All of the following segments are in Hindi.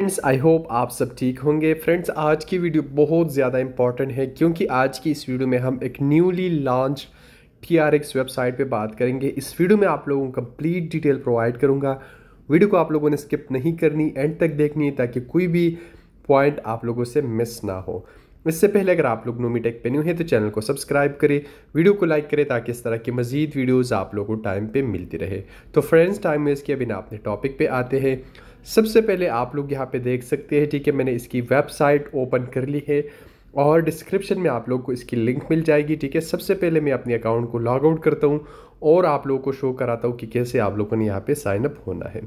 फ्रेंड्स आई होप आप सब ठीक होंगे फ्रेंड्स आज की वीडियो बहुत ज़्यादा इंपॉर्टेंट है क्योंकि आज की इस वीडियो में हम एक newly launch T R X website पर बात करेंगे इस वीडियो में आप लोगों को कंप्लीट डिटेल प्रोवाइड करूँगा वीडियो को आप लोगों ने स्किप नहीं करनी एंड तक देखनी है ताकि कोई भी पॉइंट आप लोगों से मिस ना हो इससे पहले अगर आप लोग नोमी टेक पे न्यू हैं तो चैनल को सब्सक्राइब करें वीडियो को लाइक करें ताकि इस तरह की मजीद वीडियोज़ आप लोगों को टाइम पर मिलती रहे तो फ्रेंड्स टाइम वेस्ट किया बिना अपने टॉपिक पर आते हैं सबसे पहले आप लोग यहाँ पे देख सकते हैं ठीक है मैंने इसकी वेबसाइट ओपन कर ली है और डिस्क्रिप्शन में आप लोग को इसकी लिंक मिल जाएगी ठीक है सबसे पहले मैं अपने अकाउंट को लॉग आउट करता हूँ और आप लोगों को शो कराता हूँ कि कैसे आप लोगों ने यहाँ पे साइनअप होना है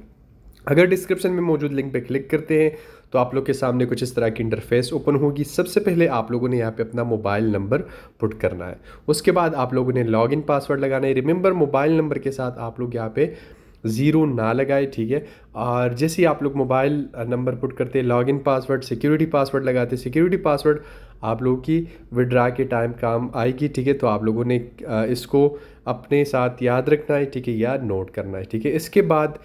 अगर डिस्क्रिप्शन में मौजूद लिंक पे क्लिक करते हैं तो आप लोग के सामने कुछ इस तरह की इंटरफेस ओपन होगी सबसे पहले आप लोगों ने यहाँ पे अपना मोबाइल नंबर पुट करना है उसके बाद आप लोगों ने लॉगिन पासवर्ड लगाना है रिमेंबर मोबाइल नंबर के साथ आप लोग यहाँ पे ज़ीरो ना लगाए ठीक है और जैसे ही आप लोग मोबाइल नंबर पुट करते लॉगिन पासवर्ड सिक्योरिटी पासवर्ड लगाते सिक्योरिटी पासवर्ड आप लोगों की विड्रा के टाइम काम आएगी ठीक है तो आप लोगों ने इसको अपने साथ याद रखना है ठीक है या नोट करना है ठीक है इसके बाद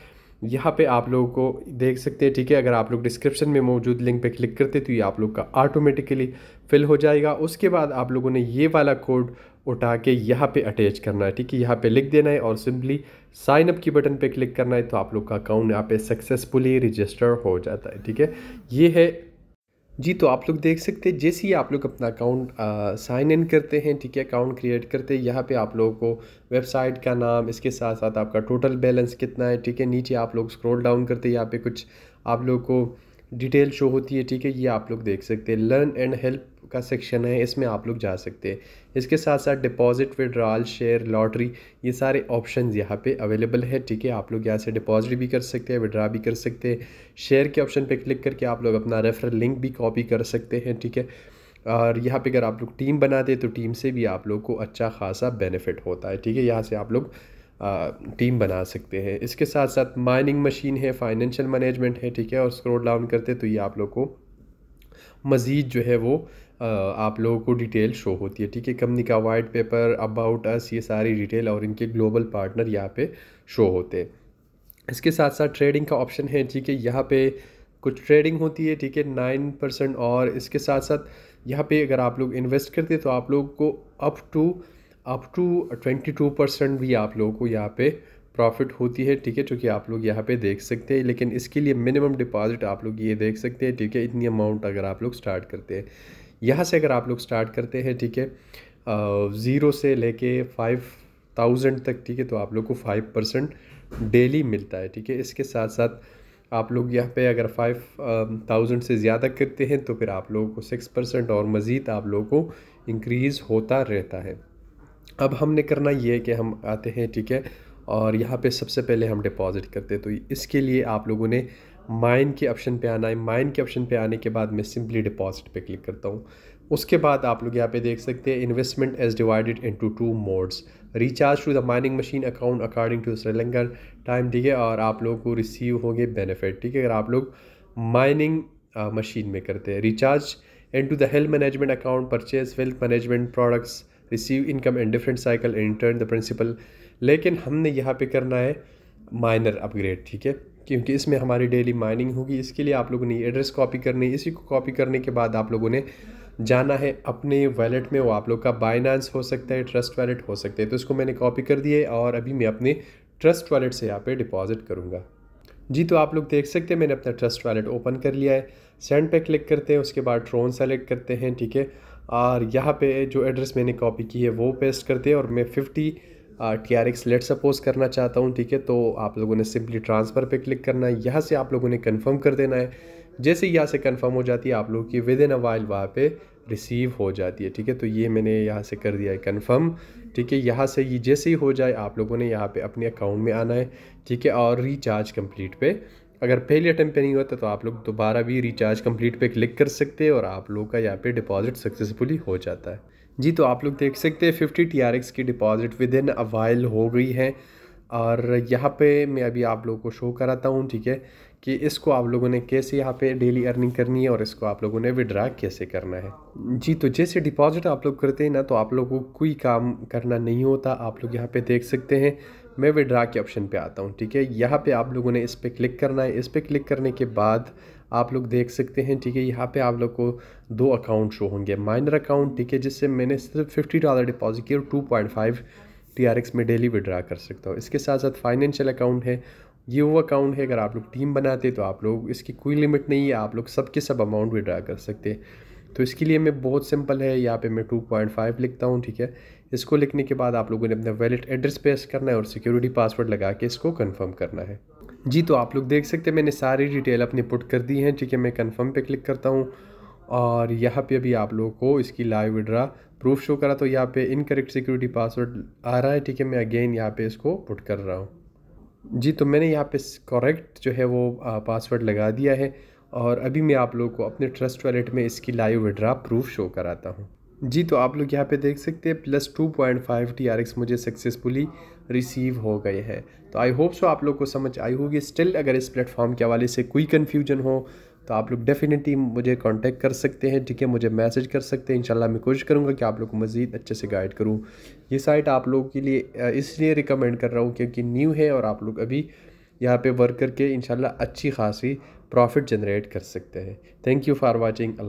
यहाँ पे आप लोगों को देख सकते हैं ठीक है अगर आप लोग डिस्क्रिप्शन में मौजूद लिंक पे क्लिक करते तो ये आप लोग का ऑटोमेटिकली फिल हो जाएगा उसके बाद आप लोगों ने ये वाला कोड उठा के यहाँ पे अटैच करना है ठीक है यहाँ पे लिख देना है और सिंपली साइन अप की बटन पे क्लिक करना है तो आप लोग का अकाउंट यहाँ पे सक्सेसफुली रजिस्टर हो जाता है ठीक है ये है जी तो आप लोग देख सकते हैं जैसे ही आप लोग अपना अकाउंट साइन इन करते हैं ठीक है अकाउंट क्रिएट करते हैं यहाँ पे आप लोगों को वेबसाइट का नाम इसके साथ साथ आपका टोटल बैलेंस कितना है ठीक है नीचे आप लोग स्क्रॉल डाउन करते हैं यहाँ पे कुछ आप लोगों को डिटेल शो होती है ठीक है ये आप लोग देख सकते हैं लर्न एंड हेल्प का सेक्शन है इसमें आप लोग जा सकते हैं इसके साथ साथ डिपॉजिट विड्रॉल शेयर लॉटरी ये सारे ऑप्शन यहाँ पे अवेलेबल है ठीक है आप लोग यहाँ से डिपॉजिट भी कर सकते हैं विड्रा भी कर सकते हैं शेयर के ऑप्शन पे क्लिक करके आप लोग अपना रेफरल लिंक भी कॉपी कर सकते हैं ठीक है और यहाँ पे अगर आप लोग टीम बना दे तो टीम से भी आप लोग को अच्छा खासा बेनिफिट होता है ठीक है यहाँ से आप लोग टीम बना सकते हैं इसके साथ साथ माइनिंग मशीन है फाइनेंशियल मैनेजमेंट है ठीक है और स्क्रोल डाउन करते तो ये आप लोग को मज़ीद जो है वो आप लोगों को डिटेल शो होती है ठीक है कंपनी का वाइट पेपर अबाउट अस ये सारी डिटेल और इनके ग्लोबल पार्टनर यहाँ पे शो होते हैं इसके साथ साथ ट्रेडिंग का ऑप्शन है ठीक है यहाँ पे कुछ ट्रेडिंग होती है ठीक है नाइन परसेंट और इसके साथ साथ यहाँ पे अगर आप लोग इन्वेस्ट करते तो आप लोग को up to up to twenty two percent भी आप लोगों को यहाँ पे प्रॉफिट होती है ठीक है जो कि आप लोग यहाँ पे देख सकते हैं लेकिन इसके लिए मिनिमम डिपॉजिट आप लोग ये देख सकते हैं ठीक है इतनी अमाउंट अगर आप लोग स्टार्ट करते हैं यहाँ से अगर आप लोग स्टार्ट करते हैं ठीक है ज़ीरो से लेके फाइव थाउजेंड तक ठीक है तो आप लोग को फाइव परसेंट डेली मिलता है ठीक है इसके साथ साथ आप लोग यहाँ पे अगर फाइव थाउजेंड से ज़्यादा करते हैं तो फिर आप लोगों को सिक्स परसेंट और मज़ीद आप लोगों को इंक्रीज़ होता रहता है अब हमने करना ये है कि हम आते हैं ठीक है और यहाँ पे सबसे पहले हम डिपॉज़िट करते हैं तो इसके लिए आप लोगों ने माइन के ऑप्शन पे आना है माइन के ऑप्शन पे आने के बाद मैं सिंपली डिपॉज़िट पे क्लिक करता हूँ उसके बाद आप लोग यहाँ पे देख सकते हैं investment is divided into two modes recharge to the mining machine account according to Sri Lankan time ठीक है और आप लोगों को रिसीव होंगे बेनिफिट ठीक है अगर आप लोग माइनिंग मशीन में करते हैं recharge into the health management account purchase wealth management products receive income in different cycle in turn the principal लेकिन हमने यहाँ पे करना है माइनर अपग्रेड ठीक है क्योंकि इसमें हमारी डेली माइनिंग होगी इसके लिए आप लोगों ने एड्रेस कॉपी करनी इसी को कॉपी करने के बाद आप लोगों ने जाना है अपने वैलेट में वो आप लोग का बाइनांस हो सकता है ट्रस्ट वैलेट हो सकता है तो इसको मैंने कॉपी कर दिए और अभी मैं अपने ट्रस्ट वैलेट से यहाँ पर डिपॉजिट करूँगा जी तो आप लोग देख सकते हैं मैंने अपना ट्रस्ट वैलेट ओपन कर लिया है सेंड पे क्लिक करते हैं उसके बाद ट्रोन सेलेक्ट करते हैं ठीक है और यहाँ पे जो एड्रेस मैंने कॉपी की है वो पेस्ट करते हैं और मैं fifty T R X let suppose करना चाहता हूँ ठीक है तो आप लोगों ने सिंपली ट्रांसफ़र पे क्लिक करना है यहाँ से आप लोगों ने कंफर्म कर देना है जैसे यहाँ से कंफर्म हो जाती है आप लोगों की विद इन अ वाइल वहाँ पे रिसीव हो जाती है ठीक है तो ये मैंने यहाँ से कर दिया है कंफर्म ठीक है यहाँ से ये जैसे ही हो जाए आप लोगों ने यहाँ पर अपने अकाउंट में आना है ठीक है और रिचार्ज कम्प्लीट पे अगर पहले अटैम्प नहीं होता तो आप लोग दोबारा भी रिचार्ज कम्प्लीट पे क्लिक कर सकते हैं और आप लोग का यहाँ पर डिपॉजिट सक्सेसफुली हो जाता है जी तो आप लोग देख सकते हैं फिफ्टी टी आर एक्स की डिपॉज़िट विद इन अवाइल हो गई है और यहाँ पे मैं अभी आप लोगों को शो कराता हूँ ठीक है कि इसको आप लोगों ने कैसे यहाँ पे डेली अर्निंग करनी है और इसको आप लोगों ने विड्रा कैसे करना है जी तो जैसे डिपॉजिट आप लोग करते हैं ना तो आप लोगों को कोई काम करना नहीं होता आप लोग यहाँ पे देख सकते हैं मैं विड्रा के ऑप्शन पे आता हूँ ठीक है यहाँ पे आप लोगों ने इस पर क्लिक करना है इस पर क्लिक करने के बाद आप लोग देख सकते हैं ठीक है यहाँ पे आप लोग को दो अकाउंट शो होंगे माइनर अकाउंट ठीक है जिससे मैंने सिर्फ फिफ्टी डॉलर डिपॉजिट किया और two point five T R X में डेली विड्रा कर सकता हूँ इसके साथ साथ फाइनेंशियल अकाउंट है ये वो अकाउंट है अगर आप लोग टीम बनाते तो आप लोग इसकी कोई लिमिट नहीं है आप लोग सब के सब अमाउंट विड्रा कर सकते हैं तो इसके लिए मैं बहुत सिंपल है यहाँ पे मैं 2.5 लिखता हूँ ठीक है इसको लिखने के बाद आप लोगों ने अपना वैलिड एड्रेस पेश करना है और सिक्योरिटी पासवर्ड लगा के इसको कंफर्म करना है जी तो आप लोग देख सकते हैं मैंने सारी डिटेल अपनी पुट कर दी है ठीक है मैं कंफर्म पे क्लिक करता हूँ और यहाँ पे अभी आप लोगों को इसकी लाइव विड्रा प्रूफ शो करा तो यहाँ पे इनकरेक्ट सिक्योरिटी पासवर्ड आ रहा है ठीक है मैं अगेन यहाँ पे इसको पुट कर रहा हूँ जी तो मैंने यहाँ पे करेक्ट जो है वो पासवर्ड लगा दिया है और अभी मैं आप लोगों को अपने ट्रस्ट वॉलेट में इसकी लाइव विड्रा प्रूफ शो कराता हूँ जी तो आप लोग यहाँ पे देख सकते हैं plus two point five T R X मुझे सक्सेसफुली रिसीव हो गए हैं तो आई होप सो आप लोग को समझ आई होगी स्टिल अगर इस प्लेटफॉर्म के हवाले से कोई कन्फ्यूजन हो तो आप लोग डेफिनेटली मुझे कांटेक्ट कर सकते हैं ठीक है मुझे मैसेज कर सकते हैं इंशाल्लाह मैं कोशिश करूँगा कि आप लोग को मज़ीद अच्छे से गाइड करूँ ये साइट आप लोगों के लिए इसलिए रिकमेंड कर रहा हूँ क्योंकि न्यू है और आप लोग अभी यहाँ पे वर्क करके इंशाल्लाह अच्छी खासी प्रॉफिट जनरेट कर सकते हैं थैंक यू फॉर वॉचिंग